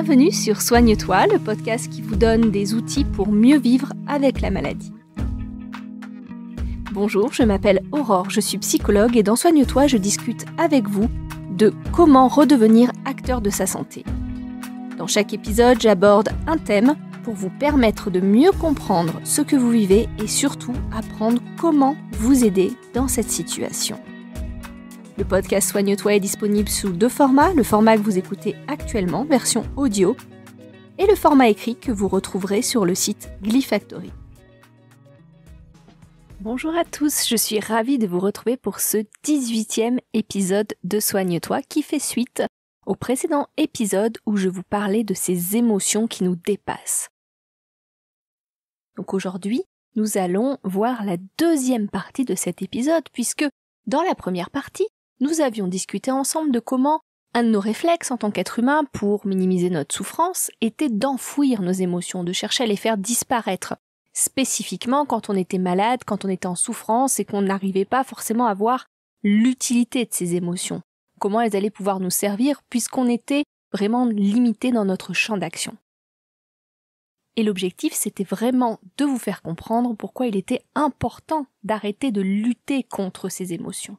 bienvenue sur Soigne-toi, le podcast qui vous donne des outils pour mieux vivre avec la maladie. Bonjour, je m'appelle Aurore, je suis psychologue et dans Soigne-toi, je discute avec vous de comment redevenir acteur de sa santé. Dans chaque épisode, j'aborde un thème pour vous permettre de mieux comprendre ce que vous vivez et surtout apprendre comment vous aider dans cette situation. Le podcast Soigne-toi est disponible sous deux formats, le format que vous écoutez actuellement, version audio, et le format écrit que vous retrouverez sur le site Glyfactory. Bonjour à tous, je suis ravie de vous retrouver pour ce 18e épisode de Soigne-toi qui fait suite au précédent épisode où je vous parlais de ces émotions qui nous dépassent. Donc aujourd'hui, nous allons voir la deuxième partie de cet épisode puisque dans la première partie, nous avions discuté ensemble de comment un de nos réflexes en tant qu'être humain pour minimiser notre souffrance était d'enfouir nos émotions, de chercher à les faire disparaître, spécifiquement quand on était malade, quand on était en souffrance et qu'on n'arrivait pas forcément à voir l'utilité de ces émotions, comment elles allaient pouvoir nous servir puisqu'on était vraiment limité dans notre champ d'action. Et l'objectif, c'était vraiment de vous faire comprendre pourquoi il était important d'arrêter de lutter contre ces émotions.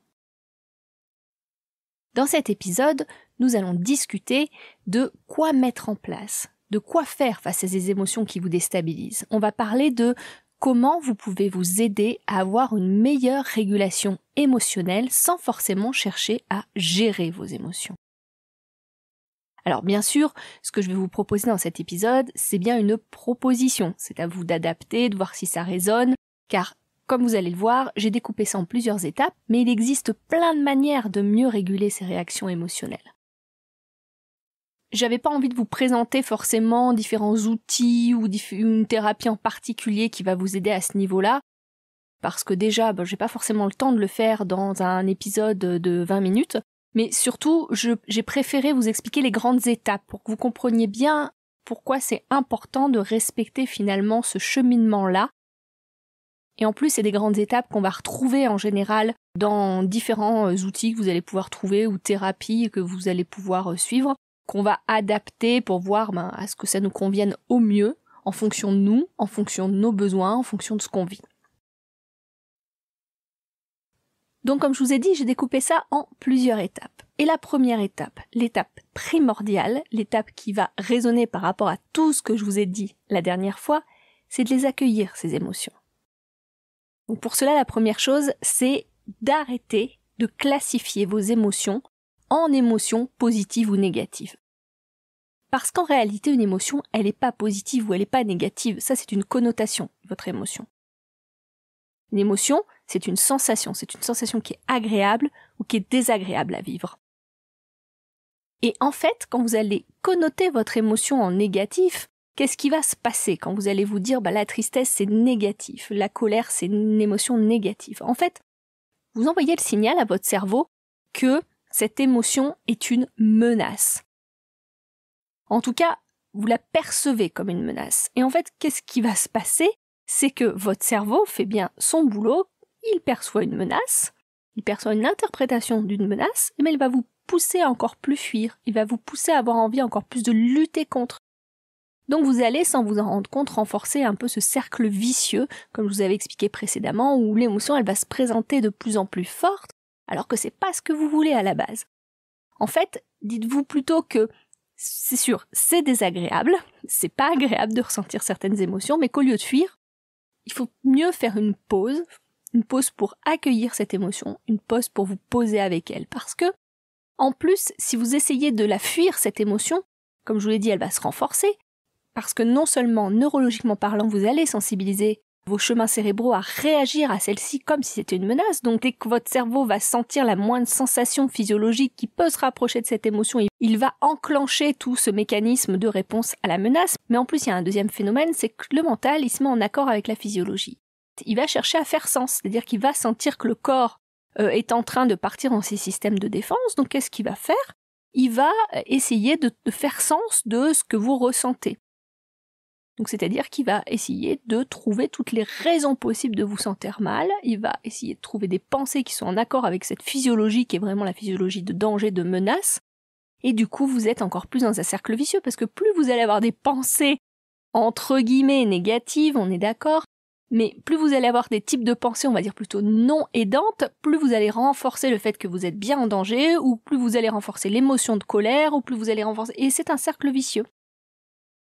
Dans cet épisode, nous allons discuter de quoi mettre en place, de quoi faire face à ces émotions qui vous déstabilisent. On va parler de comment vous pouvez vous aider à avoir une meilleure régulation émotionnelle sans forcément chercher à gérer vos émotions. Alors bien sûr, ce que je vais vous proposer dans cet épisode, c'est bien une proposition. C'est à vous d'adapter, de voir si ça résonne, car comme vous allez le voir, j'ai découpé ça en plusieurs étapes, mais il existe plein de manières de mieux réguler ces réactions émotionnelles. J'avais pas envie de vous présenter forcément différents outils ou une thérapie en particulier qui va vous aider à ce niveau-là, parce que déjà, ben, j'ai pas forcément le temps de le faire dans un épisode de 20 minutes, mais surtout, j'ai préféré vous expliquer les grandes étapes pour que vous compreniez bien pourquoi c'est important de respecter finalement ce cheminement-là et en plus, c'est des grandes étapes qu'on va retrouver en général dans différents euh, outils que vous allez pouvoir trouver ou thérapies que vous allez pouvoir euh, suivre, qu'on va adapter pour voir ben, à ce que ça nous convienne au mieux en fonction de nous, en fonction de nos besoins, en fonction de ce qu'on vit. Donc comme je vous ai dit, j'ai découpé ça en plusieurs étapes. Et la première étape, l'étape primordiale, l'étape qui va résonner par rapport à tout ce que je vous ai dit la dernière fois, c'est de les accueillir, ces émotions. Donc pour cela, la première chose, c'est d'arrêter de classifier vos émotions en émotions positives ou négatives. Parce qu'en réalité, une émotion, elle n'est pas positive ou elle n'est pas négative. Ça, c'est une connotation, votre émotion. Une émotion, c'est une sensation. C'est une sensation qui est agréable ou qui est désagréable à vivre. Et en fait, quand vous allez connoter votre émotion en négatif, Qu'est-ce qui va se passer quand vous allez vous dire bah, la tristesse c'est négatif, la colère c'est une émotion négative En fait, vous envoyez le signal à votre cerveau que cette émotion est une menace. En tout cas, vous la percevez comme une menace. Et en fait, qu'est-ce qui va se passer C'est que votre cerveau fait bien son boulot, il perçoit une menace, il perçoit une interprétation d'une menace, mais il va vous pousser à encore plus fuir, il va vous pousser à avoir envie encore plus de lutter contre, donc vous allez, sans vous en rendre compte, renforcer un peu ce cercle vicieux, comme je vous avais expliqué précédemment, où l'émotion elle va se présenter de plus en plus forte, alors que c'est pas ce que vous voulez à la base. En fait, dites-vous plutôt que c'est sûr, c'est désagréable, c'est pas agréable de ressentir certaines émotions, mais qu'au lieu de fuir, il faut mieux faire une pause, une pause pour accueillir cette émotion, une pause pour vous poser avec elle, parce que, en plus, si vous essayez de la fuir, cette émotion, comme je vous l'ai dit, elle va se renforcer, parce que non seulement neurologiquement parlant, vous allez sensibiliser vos chemins cérébraux à réagir à celle-ci comme si c'était une menace. Donc dès que votre cerveau va sentir la moindre sensation physiologique qui peut se rapprocher de cette émotion, il va enclencher tout ce mécanisme de réponse à la menace. Mais en plus, il y a un deuxième phénomène, c'est que le mental, se met en accord avec la physiologie. Il va chercher à faire sens, c'est-à-dire qu'il va sentir que le corps euh, est en train de partir dans ses systèmes de défense. Donc qu'est-ce qu'il va faire Il va euh, essayer de faire sens de ce que vous ressentez. Donc c'est-à-dire qu'il va essayer de trouver toutes les raisons possibles de vous sentir mal, il va essayer de trouver des pensées qui sont en accord avec cette physiologie qui est vraiment la physiologie de danger, de menace, et du coup vous êtes encore plus dans un cercle vicieux parce que plus vous allez avoir des pensées entre guillemets négatives, on est d'accord, mais plus vous allez avoir des types de pensées, on va dire plutôt non aidantes, plus vous allez renforcer le fait que vous êtes bien en danger, ou plus vous allez renforcer l'émotion de colère, ou plus vous allez renforcer... Et c'est un cercle vicieux.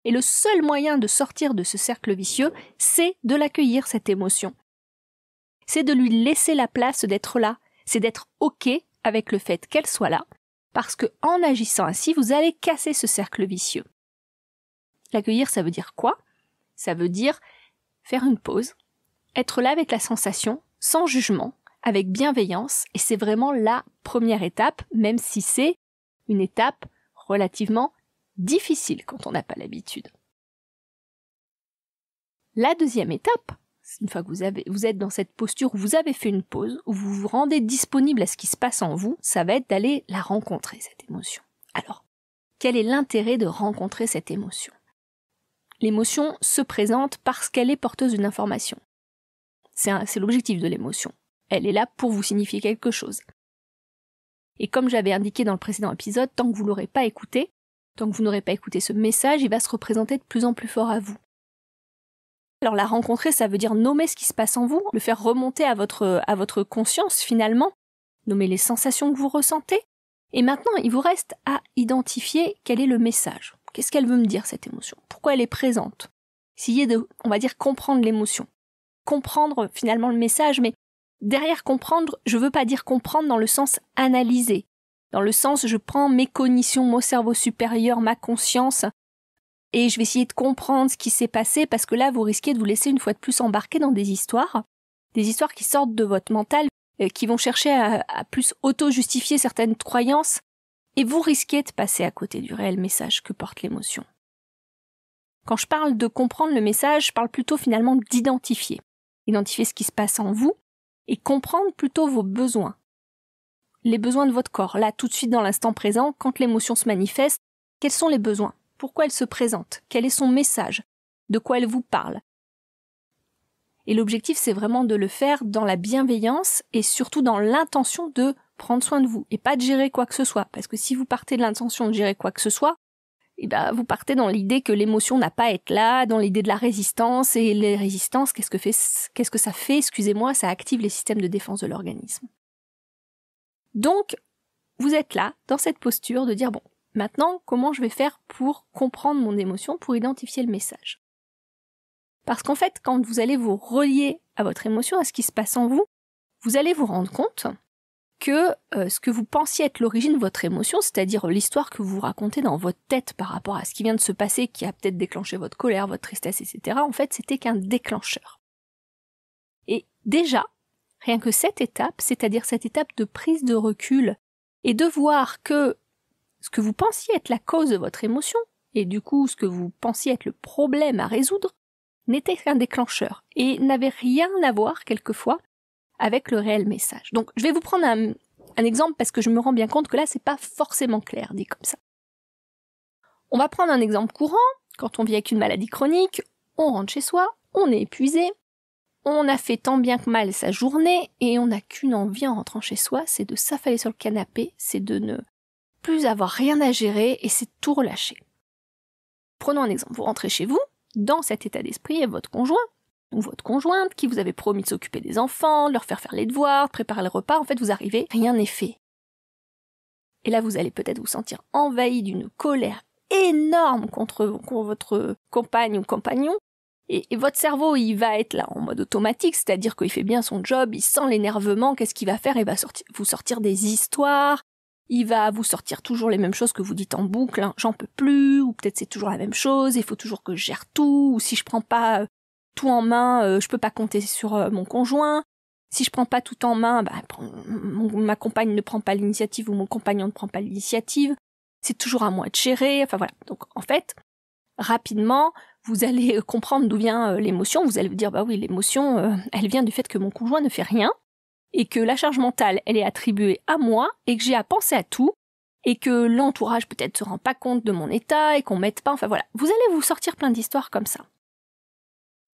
Et le seul moyen de sortir de ce cercle vicieux, c'est de l'accueillir, cette émotion. C'est de lui laisser la place d'être là, c'est d'être OK avec le fait qu'elle soit là, parce que en agissant ainsi, vous allez casser ce cercle vicieux. L'accueillir, ça veut dire quoi Ça veut dire faire une pause, être là avec la sensation, sans jugement, avec bienveillance, et c'est vraiment la première étape, même si c'est une étape relativement difficile quand on n'a pas l'habitude. La deuxième étape, une fois que vous, êtes dans cette posture où vous avez fait une pause, où vous vous rendez disponible à ce qui se passe en vous, ça va être d'aller la rencontrer, cette émotion. Alors, quel est l'intérêt de rencontrer cette émotion L'émotion se présente parce qu'elle est porteuse d'une information. C'est l'objectif de l'émotion. Elle est là pour vous signifier quelque chose. Et comme j'avais indiqué dans le précédent épisode, tant que vous l'aurez pas écouté, tant que vous n'aurez pas écouté ce message, il va se représenter de plus en plus fort à vous. Alors la rencontrer, ça veut dire nommer ce qui se passe en vous, le faire remonter à votre, euh, à votre conscience finalement, nommer les sensations que vous ressentez. Et maintenant, il vous reste à identifier quel est le message. Qu'est-ce qu'elle veut me dire cette émotion Pourquoi elle est présente Essayez de, on va dire, comprendre l'émotion. Comprendre finalement le message, mais derrière comprendre, je ne veux pas dire comprendre dans le sens analyser dans le sens je prends mes cognitions, mon cerveau supérieur, ma conscience, et je vais essayer de comprendre ce qui s'est passé parce que là vous risquez de vous laisser une fois de plus embarquer dans des histoires, des histoires qui sortent de votre mental, euh, qui vont chercher à, plus auto-justifier certaines croyances, et vous risquez de passer à côté du réel message que porte l'émotion. Quand je parle de comprendre le message, je parle plutôt finalement d'identifier. Identifier ce qui se passe en vous et comprendre plutôt vos besoins, les besoins de votre corps, là, tout de suite dans l'instant présent, quand l'émotion se manifeste, quels sont les besoins Pourquoi elle se présente Quel est son message De quoi elle vous parle Et l'objectif, c'est vraiment de le faire dans la bienveillance et surtout dans l'intention de prendre soin de vous et pas de gérer quoi que ce soit. Parce que si vous partez de l'intention de gérer quoi que ce soit, eh ben, vous partez dans l'idée que l'émotion n'a pas à être là, dans l'idée de la résistance, et les résistances, que, qu'est-ce que ça fait Excusez-moi, ça active les systèmes de défense de l'organisme. Donc, vous êtes là, dans cette posture de dire, bon, maintenant, comment je vais faire pour comprendre mon émotion, pour identifier le message Parce qu'en fait, quand vous allez vous relier à votre émotion, à ce qui se passe en vous, vous allez vous rendre compte que euh, ce que vous pensiez être l'origine de votre émotion, c'est-à-dire l'histoire que vous racontez dans votre tête par rapport à ce qui vient de se passer, qui a peut-être déclenché votre colère, votre tristesse, etc., en fait, c'était qu'un déclencheur. Et déjà, Rien que cette étape, c'est-à-dire cette étape de prise de recul, et de voir que ce que vous pensiez être la cause de votre émotion, et du coup ce que vous pensiez être le problème à résoudre, n'était qu'un déclencheur, et n'avait rien à voir quelquefois avec le réel message. Donc je vais vous prendre un, exemple parce que je me rends bien compte que là c'est pas forcément clair dit comme ça. On va prendre un exemple courant, quand on vit avec une maladie chronique, on rentre chez soi, on est épuisé, on a fait tant bien que mal sa journée et on n'a qu'une envie en rentrant chez soi, c'est de s'affaler sur le canapé, c'est de ne plus avoir rien à gérer et c'est tout relâcher. Prenons un exemple, vous rentrez chez vous, dans cet état d'esprit et votre conjoint ou votre conjointe qui vous avait promis de s'occuper des enfants, de leur faire faire les devoirs, de préparer le repas, en fait vous arrivez, rien n'est fait. Et là vous allez peut-être vous sentir envahi d'une colère énorme contre votre compagne ou compagnon et, votre cerveau, il va être là en mode automatique, c'est-à-dire qu'il fait bien son job, il sent l'énervement, qu'est-ce qu'il va faire Il va vous sortir des histoires, il va vous sortir toujours les mêmes choses que vous dites en boucle, hein. j'en peux plus, ou peut-être c'est toujours la même chose, il faut toujours que je gère tout, ou si je prends pas euh, tout en main, euh, je peux pas compter sur euh, mon conjoint. Si je prends pas tout en main, bah, ma compagne ne prend pas l'initiative ou mon compagnon ne prend pas l'initiative. C'est toujours à moi de gérer. Enfin voilà. Donc en fait, rapidement, vous allez euh, comprendre d'où vient euh, l'émotion. Vous allez vous dire, bah oui, l'émotion, euh, elle vient du fait que mon conjoint ne fait rien, et que la charge mentale, elle est attribuée à moi, et que j'ai à penser à tout, et que l'entourage peut-être se rend pas compte de mon état, et qu'on m'aide pas, enfin voilà. Vous allez vous sortir plein d'histoires comme ça.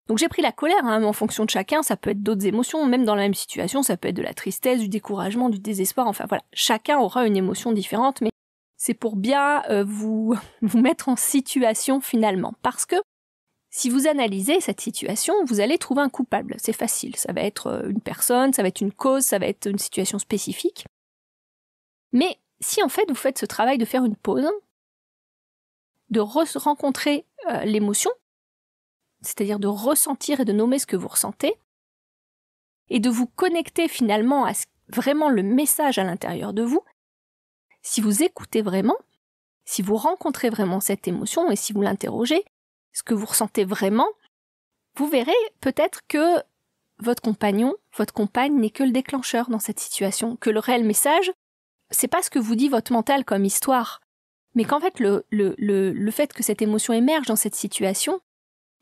Donc j'ai pris la colère, hein, en fonction de chacun, ça peut être d'autres émotions, même dans la même situation, ça peut être de la tristesse, du découragement, du désespoir, enfin voilà, chacun aura une émotion différente, mais c'est pour bien vous, vous mettre en situation finalement, parce que si vous analysez cette situation, vous allez trouver un coupable. C'est facile. Ça va être euh, une personne, ça va être une cause, ça va être une situation spécifique. Mais si en fait vous faites ce travail de faire une pause, de rencontrer euh, l'émotion, c'est-à-dire de ressentir et de nommer ce que vous ressentez, et de vous connecter finalement à vraiment le message à l'intérieur de vous, si vous écoutez vraiment, si vous rencontrez vraiment cette émotion et si vous l'interrogez, ce que vous ressentez vraiment, vous verrez peut-être que votre compagnon, votre compagne n'est que le déclencheur dans cette situation, que le réel message, c'est pas ce que vous dit votre mental comme histoire, mais qu'en fait le, le, fait que cette émotion émerge dans cette situation,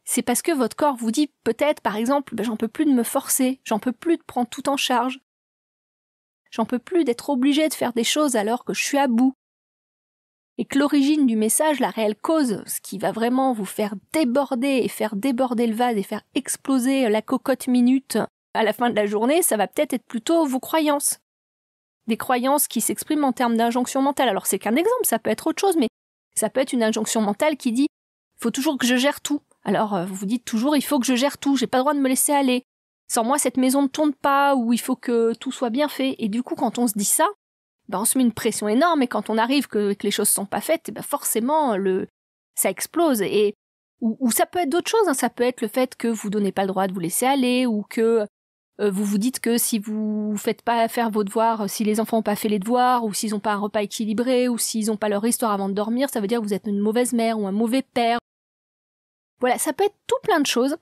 c'est parce que votre corps vous dit peut-être par exemple ben, j'en peux plus de me forcer, j'en peux plus de prendre tout en charge, j'en peux plus d'être obligé de faire des choses alors que je suis à bout, et que l'origine du message, la réelle cause, ce qui va vraiment vous faire déborder et faire déborder le vase et faire exploser la cocotte minute à la fin de la journée, ça va peut-être être plutôt vos croyances. Des croyances qui s'expriment en termes d'injonction mentale. Alors c'est qu'un exemple, ça peut être autre chose, mais ça peut être une injonction mentale qui dit faut toujours que je gère tout. Alors euh, vous vous dites toujours il faut que je gère tout, j'ai pas le droit de me laisser aller. Sans moi cette maison ne tourne pas ou il faut que tout soit bien fait. Et du coup quand on se dit ça, bah, on se met une pression énorme et quand on arrive que, les choses ne sont pas faites, eh ben forcément le ça explose et ou, ça peut être d'autres choses, hein. ça peut être le fait que vous donnez pas le droit de vous laisser aller ou que euh, vous vous dites que si vous faites pas faire vos devoirs, si les enfants ont pas fait les devoirs ou s'ils n'ont pas un repas équilibré ou s'ils n'ont pas leur histoire avant de dormir, ça veut dire que vous êtes une mauvaise mère ou un mauvais père. Voilà, ça peut être tout plein de choses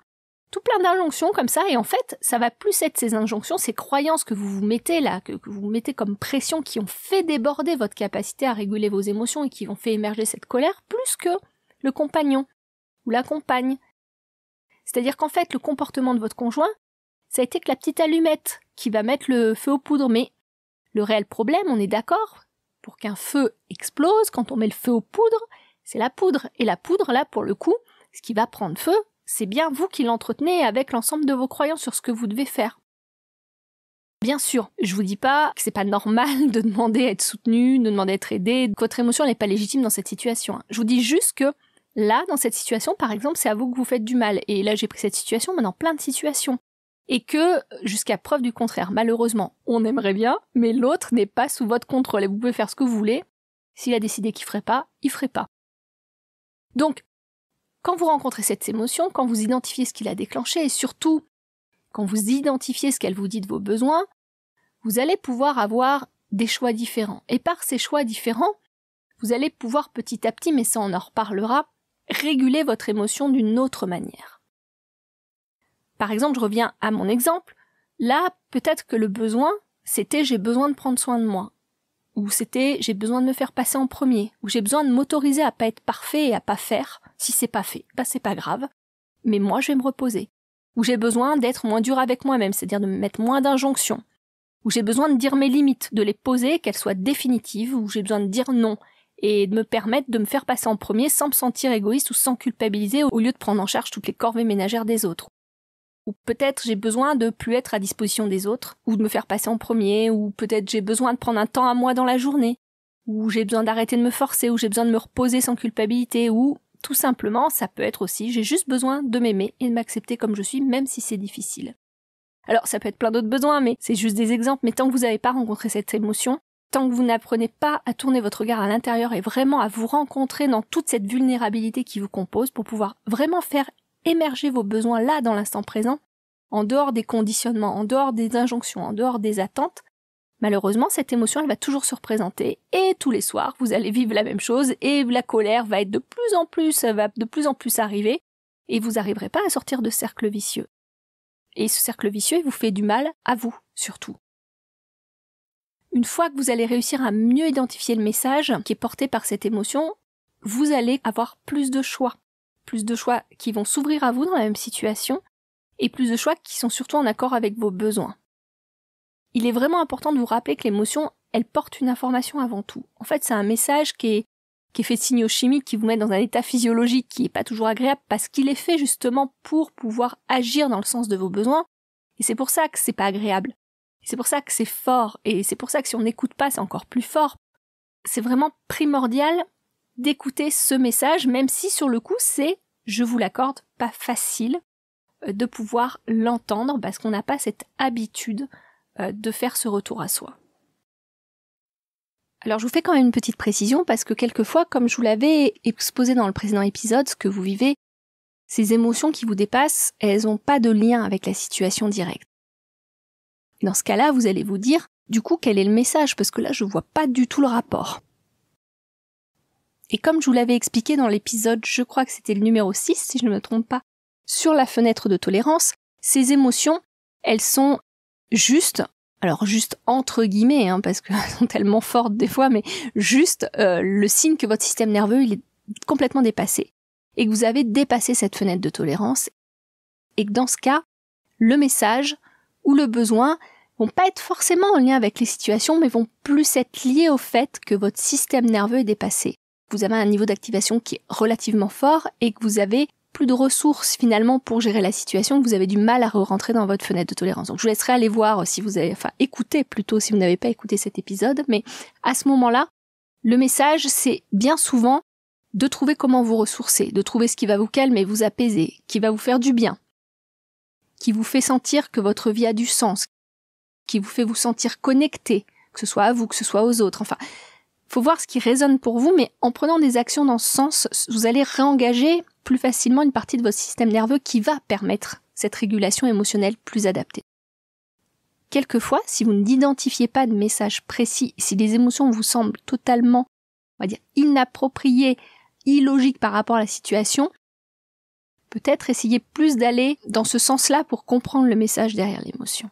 tout plein d'injonctions comme ça, et en fait, ça va plus être ces injonctions, ces croyances que vous vous mettez là, que, vous, vous mettez comme pression, qui ont fait déborder votre capacité à réguler vos émotions et qui ont fait émerger cette colère, plus que le compagnon ou la compagne. C'est-à-dire qu'en fait, le comportement de votre conjoint, ça a été que la petite allumette qui va mettre le feu aux poudres, mais le réel problème, on est d'accord, pour qu'un feu explose, quand on met le feu aux poudres, c'est la poudre. Et la poudre, là, pour le coup, ce qui va prendre feu, c'est bien vous qui l'entretenez avec l'ensemble de vos croyants sur ce que vous devez faire. Bien sûr, je vous dis pas que c'est pas normal de demander à être soutenu, de demander à être aidé, que votre émotion n'est pas légitime dans cette situation. Je vous dis juste que là, dans cette situation, par exemple, c'est à vous que vous faites du mal. Et là, j'ai pris cette situation, mais dans plein de situations. Et que, jusqu'à preuve du contraire, malheureusement, on aimerait bien, mais l'autre n'est pas sous votre contrôle et vous pouvez faire ce que vous voulez. S'il a décidé qu'il ferait pas, il ferait pas. Donc, quand vous rencontrez cette émotion, quand vous identifiez ce qui l'a déclenchée et surtout quand vous identifiez ce qu'elle vous dit de vos besoins, vous allez pouvoir avoir des choix différents. Et par ces choix différents, vous allez pouvoir petit à petit, mais ça on en reparlera, réguler votre émotion d'une autre manière. Par exemple, je reviens à mon exemple. Là, peut-être que le besoin, c'était j'ai besoin de prendre soin de moi où c'était j'ai besoin de me faire passer en premier, où j'ai besoin de m'autoriser à pas être parfait et à pas faire. Si c'est pas fait, bah c'est pas grave. Mais moi je vais me reposer. Où j'ai besoin d'être moins dur avec moi-même, c'est-à-dire de me mettre moins d'injonctions. Où j'ai besoin de dire mes limites, de les poser, qu'elles soient définitives, où j'ai besoin de dire non et de me permettre de me faire passer en premier sans me sentir égoïste ou sans culpabiliser au lieu de prendre en charge toutes les corvées ménagères des autres ou peut-être j'ai besoin de plus être à disposition des autres, ou de me faire passer en premier, ou peut-être j'ai besoin de prendre un temps à moi dans la journée, ou j'ai besoin d'arrêter de me forcer, ou j'ai besoin de me reposer sans culpabilité, ou tout simplement ça peut être aussi j'ai juste besoin de m'aimer et de m'accepter comme je suis même si c'est difficile. Alors ça peut être plein d'autres besoins, mais c'est juste des exemples, mais tant que vous n'avez pas rencontré cette émotion, tant que vous n'apprenez pas à tourner votre regard à l'intérieur et vraiment à vous rencontrer dans toute cette vulnérabilité qui vous compose pour pouvoir vraiment faire émerger vos besoins là dans l'instant présent, en dehors des conditionnements, en dehors des injonctions, en dehors des attentes, malheureusement cette émotion elle va toujours se représenter et tous les soirs vous allez vivre la même chose et la colère va être de plus en plus, euh, va de plus en plus arriver et vous n'arriverez pas à sortir de cercle vicieux. Et ce cercle vicieux il vous fait du mal à vous surtout. Une fois que vous allez réussir à mieux identifier le message qui est porté par cette émotion, vous allez avoir plus de choix plus de choix qui vont s'ouvrir à vous dans la même situation, et plus de choix qui sont surtout en accord avec vos besoins. Il est vraiment important de vous rappeler que l'émotion, elle porte une information avant tout. En fait, c'est un message qui est, fait de signaux chimiques qui vous met dans un état physiologique qui n'est pas toujours agréable parce qu'il est fait justement pour pouvoir agir dans le sens de vos besoins. Et c'est pour ça que c'est pas agréable. C'est pour ça que c'est fort. Et c'est pour ça que si on n'écoute pas, c'est encore plus fort. C'est vraiment primordial d'écouter ce message, même si sur le coup c'est, je vous l'accorde, pas facile euh, de pouvoir l'entendre parce qu'on n'a pas cette habitude euh, de faire ce retour à soi. Alors je vous fais quand même une petite précision parce que quelquefois, comme je vous l'avais exposé dans le précédent épisode, ce que vous vivez, ces émotions qui vous dépassent, elles n'ont pas de lien avec la situation directe. Dans ce cas-là, vous allez vous dire, du coup, quel est le message Parce que là, je ne vois pas du tout le rapport. Et comme je vous l'avais expliqué dans l'épisode, je crois que c'était le numéro 6, si je ne me trompe pas, sur la fenêtre de tolérance, ces émotions, elles sont juste, alors juste entre guillemets, hein, parce qu'elles sont tellement fortes des fois, mais juste euh, le signe que votre système nerveux, il est complètement dépassé, et que vous avez dépassé cette fenêtre de tolérance, et que dans ce cas, le message ou le besoin vont pas être forcément en lien avec les situations, mais vont plus être liés au fait que votre système nerveux est dépassé vous avez un niveau d'activation qui est relativement fort et que vous avez plus de ressources finalement pour gérer la situation, que vous avez du mal à re-rentrer dans votre fenêtre de tolérance. Donc je vous laisserai aller voir euh, si vous avez, enfin écouter plutôt si vous n'avez pas écouté cet épisode, mais à ce moment-là, le message c'est bien souvent de trouver comment vous ressourcer, de trouver ce qui va vous calmer, et vous apaiser, qui va vous faire du bien, qui vous fait sentir que votre vie a du sens, qui vous fait vous sentir connecté, que ce soit à vous, que ce soit aux autres, enfin faut voir ce qui résonne pour vous, mais en prenant des actions dans ce sens, vous allez réengager plus facilement une partie de votre système nerveux qui va permettre cette régulation émotionnelle plus adaptée. Quelquefois, si vous n'identifiez pas de message précis, si les émotions vous semblent totalement, on va dire, inappropriées, illogiques par rapport à la situation, peut-être essayez plus d'aller dans ce sens-là pour comprendre le message derrière l'émotion.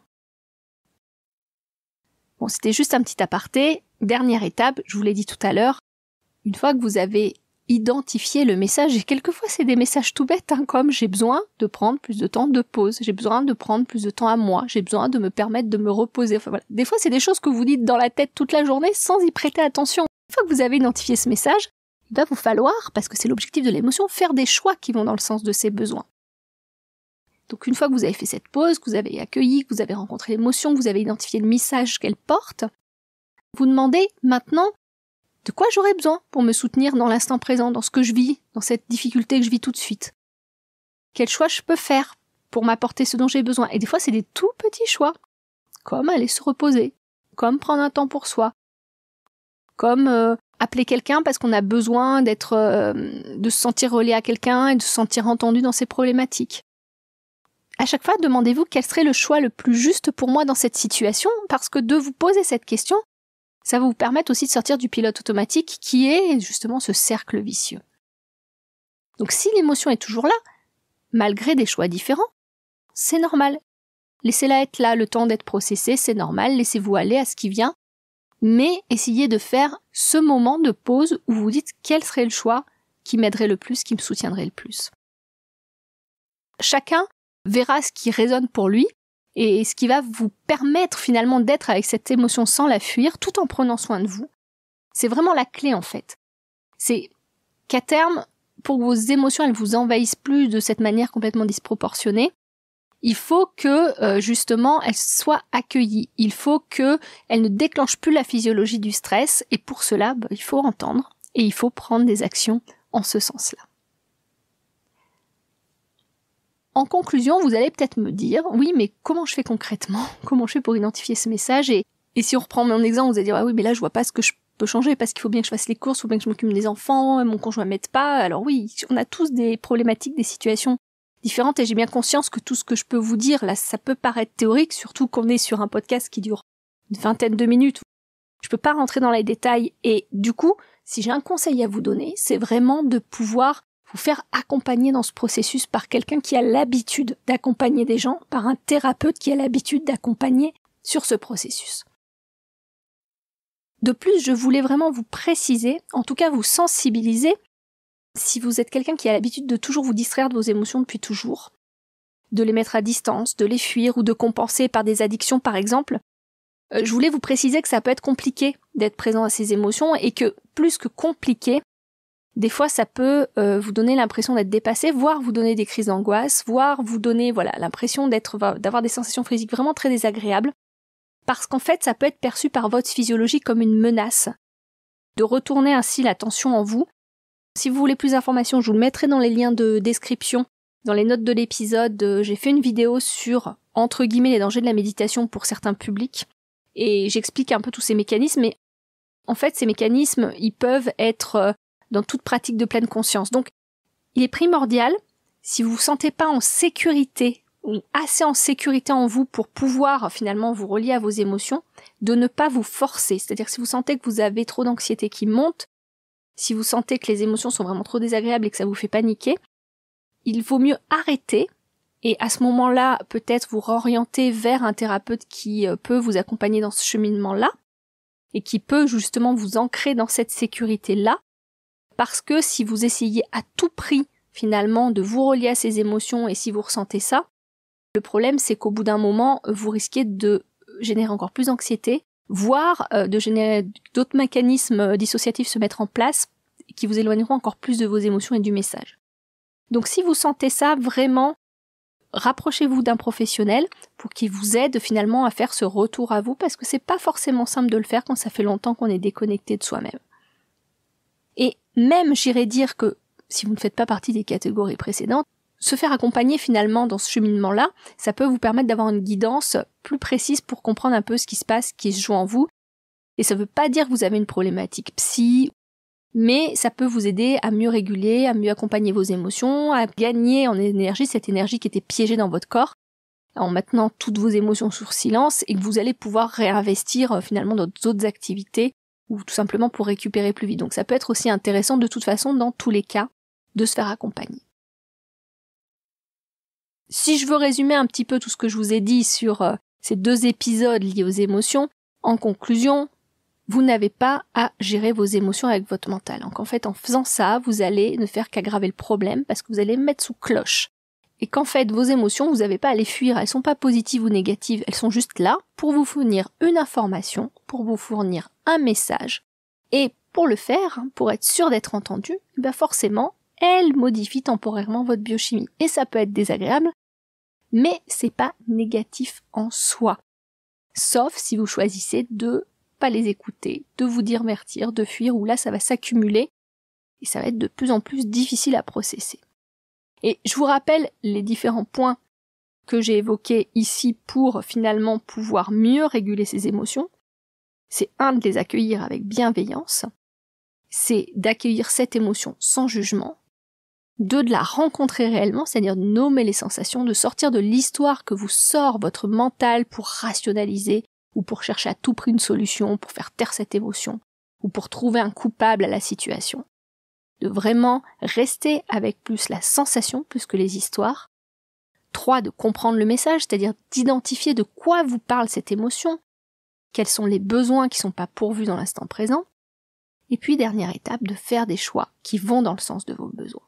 Bon, c'était juste un petit aparté. Dernière étape, je vous l'ai dit tout à l'heure, une fois que vous avez identifié le message, et quelquefois c'est des messages tout bêtes, hein, comme j'ai besoin de prendre plus de temps de pause, j'ai besoin de prendre plus de temps à moi, j'ai besoin de me permettre de me reposer. Des fois c'est des choses que vous dites dans la tête toute la journée sans y prêter attention. Une fois que vous avez identifié ce message, il va vous falloir, parce que c'est l'objectif de l'émotion, faire des choix qui vont dans le sens de ces besoins. Donc une fois que vous avez fait cette pause, que vous avez accueilli, que vous avez rencontré l'émotion, que vous avez identifié le message qu'elle porte, vous demandez maintenant de quoi j'aurais besoin pour me soutenir dans l'instant présent, dans ce que je vis, dans cette difficulté que je vis tout de suite. Quel choix je peux faire pour m'apporter ce dont j'ai besoin Et des fois, c'est des tout petits choix, comme aller se reposer, comme prendre un temps pour soi, comme euh, appeler quelqu'un parce qu'on a besoin d'être, euh, de se sentir relié à quelqu'un et de se sentir entendu dans ses problématiques à chaque fois, demandez-vous quel serait le choix le plus juste pour moi dans cette situation, parce que de vous poser cette question, ça va vous permettre aussi de sortir du pilote automatique qui est justement ce cercle vicieux. Donc si l'émotion est toujours là, malgré des choix différents, c'est normal. Laissez-la être là, le temps d'être processée, c'est normal, laissez-vous aller à ce qui vient, mais essayez de faire ce moment de pause où vous dites quel serait le choix qui m'aiderait le plus, qui me soutiendrait le plus. Chacun verra ce qui résonne pour lui et ce qui va vous permettre finalement d'être avec cette émotion sans la fuir tout en prenant soin de vous. C'est vraiment la clé en fait. C'est qu'à terme, pour que vos émotions elles vous envahissent plus de cette manière complètement disproportionnée, il faut que euh, justement elles soient accueillies. Il faut que ne déclenchent plus la physiologie du stress et pour cela, bah, il faut entendre et il faut prendre des actions en ce sens-là. En conclusion, vous allez peut-être me dire, oui, mais comment je fais concrètement Comment je fais pour identifier ce message et, si on reprend mon exemple, vous allez dire, ah oui, mais là, je vois pas ce que je peux changer parce qu'il faut bien que je fasse les courses, ou bien que je m'occupe des enfants, mon conjoint m'aide pas. Alors oui, on a tous des problématiques, des situations différentes et j'ai bien conscience que tout ce que je peux vous dire, là, ça peut paraître théorique, surtout qu'on est sur un podcast qui dure une vingtaine de minutes. Je peux pas rentrer dans les détails et du coup, si j'ai un conseil à vous donner, c'est vraiment de pouvoir vous faire accompagner dans ce processus par quelqu'un qui a l'habitude d'accompagner des gens, par un thérapeute qui a l'habitude d'accompagner sur ce processus. De plus, je voulais vraiment vous préciser, en tout cas vous sensibiliser, si vous êtes quelqu'un qui a l'habitude de toujours vous distraire de vos émotions depuis toujours, de les mettre à distance, de les fuir ou de compenser par des addictions par exemple, euh, je voulais vous préciser que ça peut être compliqué d'être présent à ces émotions et que plus que compliqué, des fois ça peut euh, vous donner l'impression d'être dépassé, voire vous donner des crises d'angoisse, voire vous donner voilà l'impression d'être d'avoir des sensations physiques vraiment très désagréables, parce qu'en fait ça peut être perçu par votre physiologie comme une menace, de retourner ainsi la tension en vous. Si vous voulez plus d'informations, je vous le mettrai dans les liens de description, dans les notes de l'épisode. Euh, j'ai fait une vidéo sur entre guillemets les dangers de la méditation pour certains publics, et j'explique un peu tous ces mécanismes. Mais en fait, ces mécanismes, ils peuvent être euh, dans toute pratique de pleine conscience. Donc, il est primordial, si vous vous sentez pas en sécurité ou assez en sécurité en vous pour pouvoir finalement vous relier à vos émotions, de ne pas vous forcer. C'est-à-dire si vous sentez que vous avez trop d'anxiété qui monte, si vous sentez que les émotions sont vraiment trop désagréables et que ça vous fait paniquer, il vaut mieux arrêter et à ce moment-là peut-être vous réorienter vers un thérapeute qui euh, peut vous accompagner dans ce cheminement-là et qui peut justement vous ancrer dans cette sécurité-là parce que si vous essayez à tout prix finalement de vous relier à ces émotions et si vous ressentez ça, le problème c'est qu'au bout d'un moment, vous risquez de générer encore plus d'anxiété, voire euh, de générer d'autres mécanismes dissociatifs se mettre en place qui vous éloigneront encore plus de vos émotions et du message. Donc si vous sentez ça vraiment, rapprochez-vous d'un professionnel pour qu'il vous aide finalement à faire ce retour à vous parce que c'est pas forcément simple de le faire quand ça fait longtemps qu'on est déconnecté de soi-même même j'irais dire que, si vous ne faites pas partie des catégories précédentes, se faire accompagner finalement dans ce cheminement-là, ça peut vous permettre d'avoir une guidance plus précise pour comprendre un peu ce qui se passe, qui se joue en vous. Et ça ne veut pas dire que vous avez une problématique psy, mais ça peut vous aider à mieux réguler, à mieux accompagner vos émotions, à gagner en énergie cette énergie qui était piégée dans votre corps, en maintenant toutes vos émotions sur silence et que vous allez pouvoir réinvestir euh, finalement dans d'autres activités ou tout simplement pour récupérer plus vite. Donc ça peut être aussi intéressant de toute façon dans tous les cas de se faire accompagner. Si je veux résumer un petit peu tout ce que je vous ai dit sur euh, ces deux épisodes liés aux émotions, en conclusion, vous n'avez pas à gérer vos émotions avec votre mental. Donc en fait, en faisant ça, vous allez ne faire qu'aggraver le problème parce que vous allez mettre sous cloche et qu'en fait vos émotions, vous n'avez pas à les fuir, elles sont pas positives ou négatives, elles sont juste là pour vous fournir une information, pour vous fournir un message, et pour le faire, pour être sûr d'être entendu, eh forcément, elles modifient temporairement votre biochimie, et ça peut être désagréable, mais c'est pas négatif en soi, sauf si vous choisissez de pas les écouter, de vous divertir, de fuir, où là ça va s'accumuler, et ça va être de plus en plus difficile à processer. Et je vous rappelle les différents points que j'ai évoqués ici pour finalement pouvoir mieux réguler ses émotions. C'est un de les accueillir avec bienveillance. C'est d'accueillir cette émotion sans jugement. Deux, de la rencontrer réellement, c'est-à-dire de nommer les sensations, de sortir de l'histoire que vous sort votre mental pour rationaliser ou pour chercher à tout prix une solution, pour faire taire cette émotion, ou pour trouver un coupable à la situation de vraiment rester avec plus la sensation plus que les histoires. Trois, De comprendre le message, c'est-à-dire d'identifier de quoi vous parle cette émotion, quels sont les besoins qui ne sont pas pourvus dans l'instant présent. Et puis, dernière étape, de faire des choix qui vont dans le sens de vos besoins.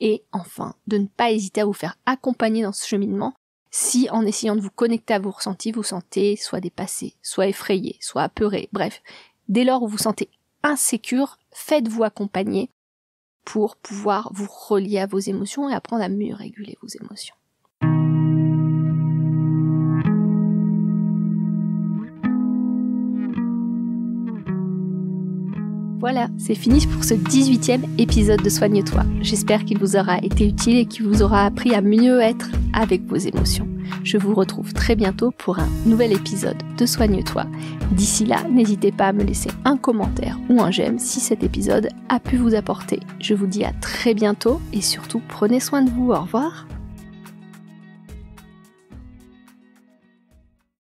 Et enfin, de ne pas hésiter à vous faire accompagner dans ce cheminement si, en essayant de vous connecter à vos ressentis, vous sentez soit dépassé, soit effrayé, soit apeuré, bref, dès lors où vous vous sentez insécure, faites-vous accompagner pour pouvoir vous relier à vos émotions et apprendre à mieux réguler vos émotions. Voilà, c'est fini pour ce 18e épisode de Soigne-toi. J'espère qu'il vous aura été utile et qu'il vous aura appris à mieux être avec vos émotions. Je vous retrouve très bientôt pour un nouvel épisode de Soigne-toi. D'ici là, n'hésitez pas à me laisser un commentaire ou un j'aime si cet épisode a pu vous apporter. Je vous dis à très bientôt et surtout prenez soin de vous. Au revoir.